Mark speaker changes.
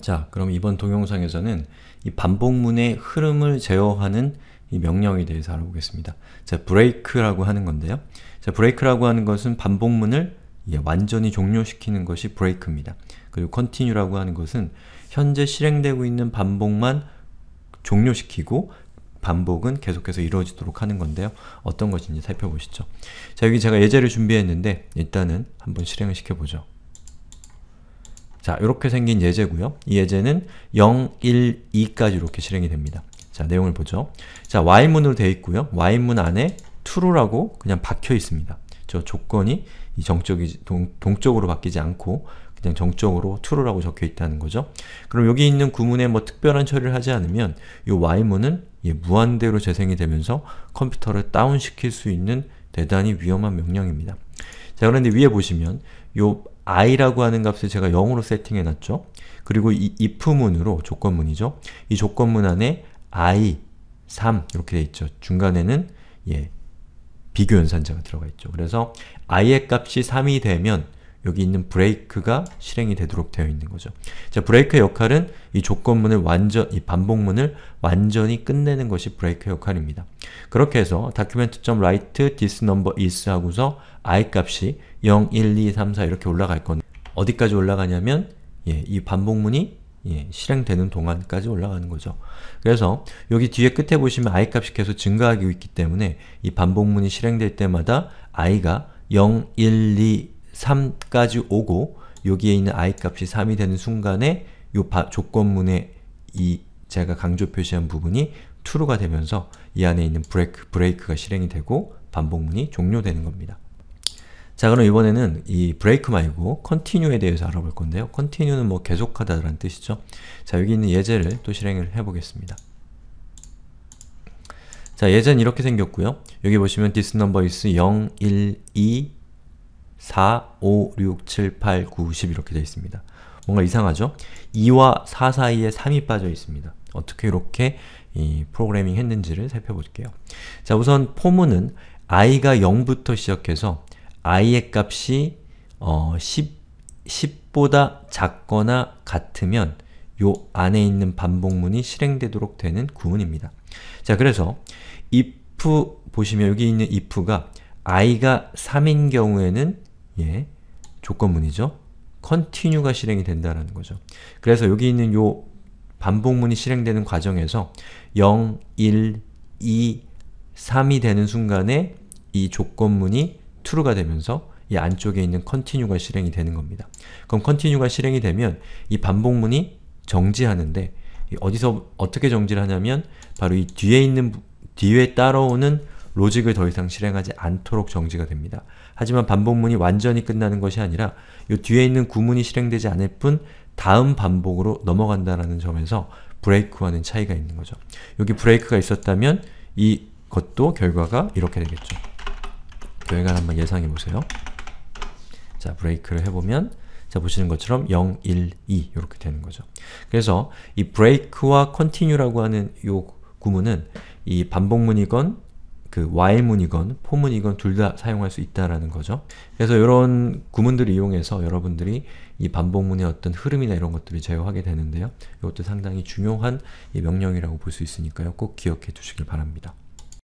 Speaker 1: 자, 그럼 이번 동영상에서는 이 반복문의 흐름을 제어하는 이 명령에 대해서 알아보겠습니다. 자, break라고 하는 건데요. 자, break라고 하는 것은 반복문을 예, 완전히 종료시키는 것이 break입니다. 그리고 continue라고 하는 것은 현재 실행되고 있는 반복만 종료시키고 반복은 계속해서 이루어지도록 하는 건데요. 어떤 것인지 살펴보시죠. 자, 여기 제가 예제를 준비했는데 일단은 한번 실행을 시켜보죠. 자, 이렇게 생긴 예제고요. 이 예제는 0, 1, 2까지 이렇게 실행이 됩니다. 자, 내용을 보죠. 자, while문으로 되어 있고요. while문 안에 true라고 그냥 박혀 있습니다. 저 조건이 이 정적이 동, 동적으로 바뀌지 않고 그냥 정적으로 true라고 적혀 있다는 거죠. 그럼 여기 있는 구문에 뭐 특별한 처리를 하지 않으면 이 while문은 예, 무한대로 재생이 되면서 컴퓨터를 다운시킬 수 있는 대단히 위험한 명령입니다. 자, 그런데 위에 보시면 요 i라고 하는 값을 제가 0으로 세팅해 놨죠. 그리고 이 if문으로 조건문이죠. 이 조건문 안에 i, 3 이렇게 돼 있죠. 중간에는 예, 비교 연산자가 들어가 있죠. 그래서 i의 값이 3이 되면 여기 있는 브레이크가 실행이 되도록 되어 있는 거죠. 자, 브레이크의 역할은 이 조건문을 완전, 이 반복문을 완전히 끝내는 것이 브레이크의 역할입니다. 그렇게 해서 document.write thisNumber is 하고서 i 값이 0, 1, 2, 3, 4 이렇게 올라갈 건데 어디까지 올라가냐면 예, 이 반복문이 예, 실행되는 동안까지 올라가는 거죠. 그래서 여기 뒤에 끝에 보시면 i 값이 계속 증가하고 있기 때문에 이 반복문이 실행될 때마다 i가 0, 1, 2, 3까지 오고 여기에 있는 i 값이 3이 되는 순간에 요 조건문의 이 제가 강조 표시한 부분이 true가 되면서 이 안에 있는 브레이크, 브레이크가 실행이 되고 반복문이 종료되는 겁니다. 자 그럼 이번에는 이 브레이크 말고 c o n t i n u e 에 대해서 알아볼 건데요. c o n t i n u e 는뭐 계속하다라는 뜻이죠. 자 여기 있는 예제를 또 실행을 해보겠습니다. 자 예제는 이렇게 생겼고요. 여기 보시면 this number is 0, 1, 2, 4, 5, 6, 7, 8, 9, 10 이렇게 되어 있습니다. 뭔가 이상하죠? 2와 4 사이에 3이 빠져 있습니다. 어떻게 이렇게 프로그래밍 했는지를 살펴볼게요. 자 우선 포문은 i가 0부터 시작해서 i의 값이 어, 10, 보다 작거나 같으면 요 안에 있는 반복문이 실행되도록 되는 구문입니다. 자 그래서 if 보시면 여기 있는 if가 i가 3인 경우에는 예, 조건문이죠. continue가 실행이 된다는 거죠. 그래서 여기 있는 요 반복문이 실행되는 과정에서 0, 1, 2, 3이 되는 순간에 이 조건문이 true가 되면서 이 안쪽에 있는 continue가 실행이 되는 겁니다. 그럼 continue가 실행이 되면 이 반복문이 정지하는데 어디서 어떻게 정지를 하냐면 바로 이 뒤에 있는 뒤에 따라오는 로직을 더 이상 실행하지 않도록 정지가 됩니다. 하지만 반복문이 완전히 끝나는 것이 아니라 이 뒤에 있는 구문이 실행되지 않을 뿐 다음 반복으로 넘어간다는 점에서 브레이크와는 차이가 있는 거죠. 여기 브레이크가 있었다면 이 것도 결과가 이렇게 되겠죠. 결과를 한번 예상해 보세요. 자, 브레이크를 해보면 자, 보시는 것처럼 0, 1, 2 이렇게 되는 거죠. 그래서 이 break와 continue라고 하는 이 구문은 이 반복문이건 그 w h i l e 문이건 f o r 문이건둘 다 사용할 수 있다라는 거죠. 그래서 이런 구문들을 이용해서 여러분들이 이 반복문의 어떤 흐름이나 이런 것들을 제어하게 되는데요. 이것도 상당히 중요한 명령이라고 볼 수 있으니까요. 꼭 기억해 두시길 바랍니다.